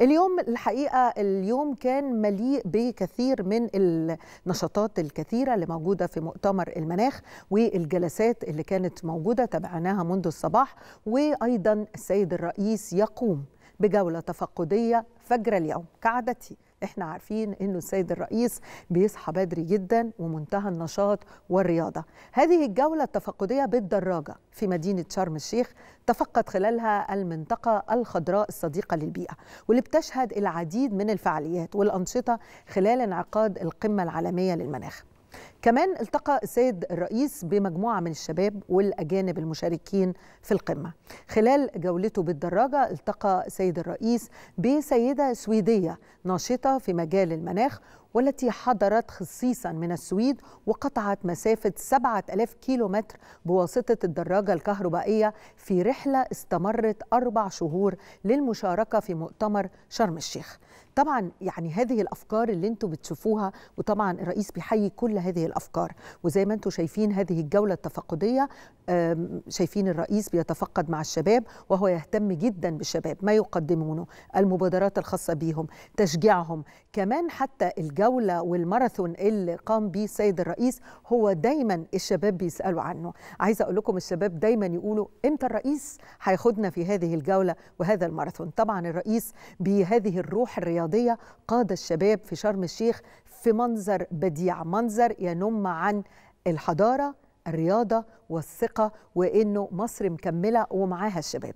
اليوم الحقيقة اليوم كان مليء بكثير من النشاطات الكثيرة اللي موجودة في مؤتمر المناخ والجلسات اللي كانت موجودة تابعناها منذ الصباح وأيضا السيد الرئيس يقوم بجولة تفقدية فجر اليوم كعادته احنا عارفين انه السيد الرئيس بيصحى بدري جدا ومنتهى النشاط والرياضه هذه الجوله التفقديه بالدراجه في مدينه شرم الشيخ تفقد خلالها المنطقه الخضراء الصديقه للبيئه واللي بتشهد العديد من الفعاليات والانشطه خلال انعقاد القمه العالميه للمناخ كمان التقى السيد الرئيس بمجموعة من الشباب والأجانب المشاركين في القمة خلال جولته بالدراجة التقى السيد الرئيس بسيدة سويدية ناشطة في مجال المناخ والتي حضرت خصيصا من السويد وقطعت مسافة 7000 كيلومتر بواسطة الدراجة الكهربائية في رحلة استمرت أربع شهور للمشاركة في مؤتمر شرم الشيخ طبعا يعني هذه الأفكار اللي انتم بتشوفوها وطبعا الرئيس بيحيي كل هذه الافكار وزي ما انتم شايفين هذه الجوله التفقديه شايفين الرئيس بيتفقد مع الشباب وهو يهتم جدا بالشباب ما يقدمونه المبادرات الخاصه بيهم تشجيعهم كمان حتى الجوله والماراثون اللي قام به السيد الرئيس هو دايما الشباب بيسالوا عنه عايزه اقول لكم الشباب دايما يقولوا امتى الرئيس هياخدنا في هذه الجوله وهذا الماراثون طبعا الرئيس بهذه الروح الرياضيه قاد الشباب في شرم الشيخ في منظر بديع منظر ينم عن الحضارة الرياضة والثقة وإنه مصر مكملة ومعاها الشباب